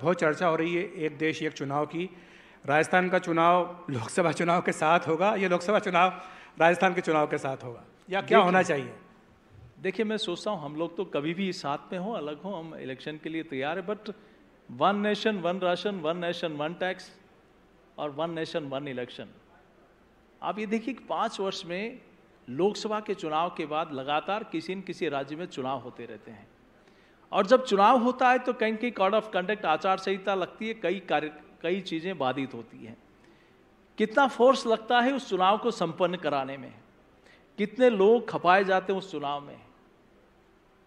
बहुत चर्चा हो रही है एक देश एक चुनाव की राजस्थान का चुनाव लोकसभा चुनाव के साथ होगा या लोकसभा चुनाव राजस्थान के चुनाव के साथ होगा या क्या होना चाहिए देखिए मैं सोचता हूँ हम लोग तो कभी भी साथ में हों अलग हों हम इलेक्शन के लिए तैयार है but one nation one ration one nation one tax और वन नेशन वन इलेक्शन आप ये देखिए कि पाँच वर्ष में लोकसभा के चुनाव के बाद लगातार किसी न किसी राज्य में चुनाव होते रहते हैं और जब चुनाव होता है तो कहीं कहीं कोड ऑफ कंडक्ट आचार संहिता लगती है कई कार्य कई चीज़ें बाधित होती हैं कितना फोर्स लगता है उस चुनाव को संपन्न कराने में कितने लोग खपाए जाते हैं उस चुनाव में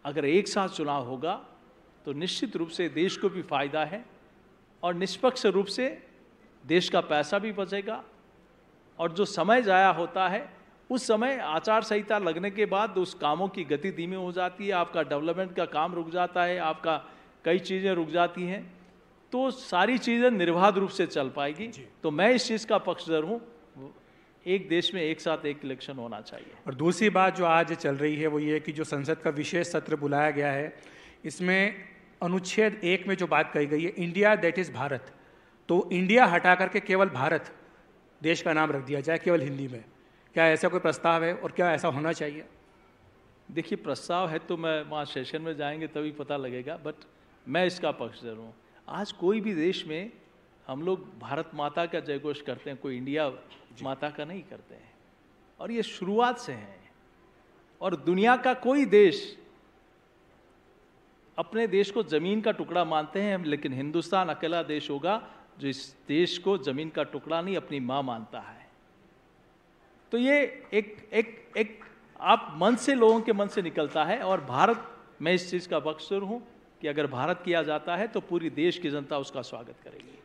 अगर एक साथ चुनाव होगा तो निश्चित रूप से देश को भी फायदा है और निष्पक्ष रूप से देश का पैसा भी बचेगा और जो समय जाया होता है उस समय आचार संहिता लगने के बाद उस कामों की गति धीमी हो जाती है आपका डेवलपमेंट का काम रुक जाता है आपका कई चीज़ें रुक जाती हैं तो सारी चीज़ें निर्बाध रूप से चल पाएगी तो मैं इस चीज़ का पक्षधर हूँ एक देश में एक साथ एक इलेक्शन होना चाहिए और दूसरी बात जो आज चल रही है वो ये कि जो संसद का विशेष सत्र बुलाया गया है इसमें अनुच्छेद एक में जो बात कही गई है इंडिया दैट इज़ भारत तो इंडिया हटा करके केवल भारत देश का नाम रख दिया जाए केवल हिंदी में क्या ऐसा कोई प्रस्ताव है और क्या ऐसा होना चाहिए देखिए प्रस्ताव है तो मैं वहाँ सेशन में जाएंगे तभी पता लगेगा बट मैं इसका पक्षधर हूँ आज कोई भी देश में हम लोग भारत माता का जयघोष करते हैं कोई इंडिया माता का नहीं करते हैं और ये शुरुआत से हैं और दुनिया का कोई देश अपने देश को ज़मीन का टुकड़ा मानते हैं लेकिन हिंदुस्तान अकेला देश होगा जो इस देश को ज़मीन का टुकड़ा नहीं अपनी माँ मानता है तो ये एक एक एक आप मन से लोगों के मन से निकलता है और भारत मैं इस चीज़ का बक्सर हूँ कि अगर भारत किया जाता है तो पूरी देश की जनता उसका स्वागत करेगी